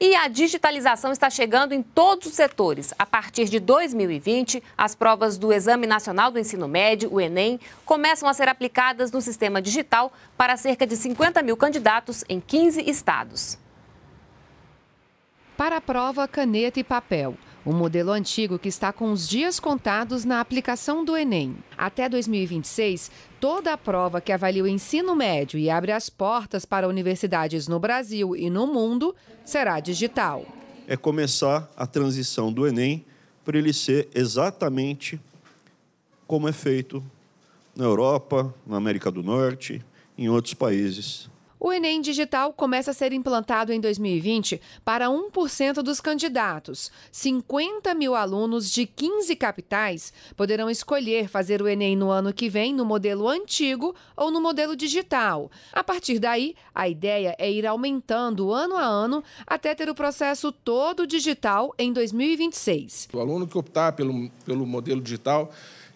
E a digitalização está chegando em todos os setores. A partir de 2020, as provas do Exame Nacional do Ensino Médio, o Enem, começam a ser aplicadas no sistema digital para cerca de 50 mil candidatos em 15 estados. Para a prova, caneta e papel o modelo antigo que está com os dias contados na aplicação do Enem. Até 2026, toda a prova que avalia o ensino médio e abre as portas para universidades no Brasil e no mundo será digital. É começar a transição do Enem para ele ser exatamente como é feito na Europa, na América do Norte, em outros países o Enem Digital começa a ser implantado em 2020 para 1% dos candidatos. 50 mil alunos de 15 capitais poderão escolher fazer o Enem no ano que vem no modelo antigo ou no modelo digital. A partir daí, a ideia é ir aumentando ano a ano até ter o processo todo digital em 2026. O aluno que optar pelo, pelo modelo digital,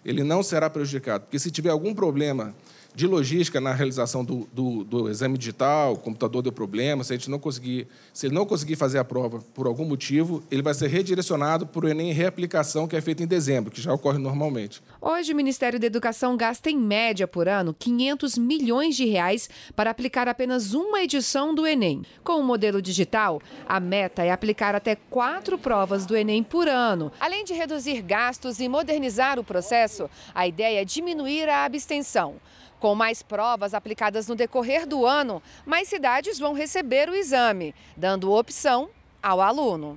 ele não será prejudicado, porque se tiver algum problema de logística na realização do, do, do, exame digital, o computador deu problema, se, a gente não conseguir, se ele não conseguir fazer a prova por algum motivo, ele vai ser redirecionado para o Enem Reaplicação, que é feito em dezembro, que já ocorre normalmente. Hoje, o Ministério da Educação gasta, em média, por ano, 500 milhões de reais para aplicar apenas uma edição do Enem. Com o modelo digital, a meta é aplicar até quatro provas do Enem por ano. Além de reduzir gastos e modernizar o processo, a ideia é diminuir a abstenção. Com mais provas aplicadas no decorrer do ano, mais cidades vão receber o exame, dando opção ao aluno.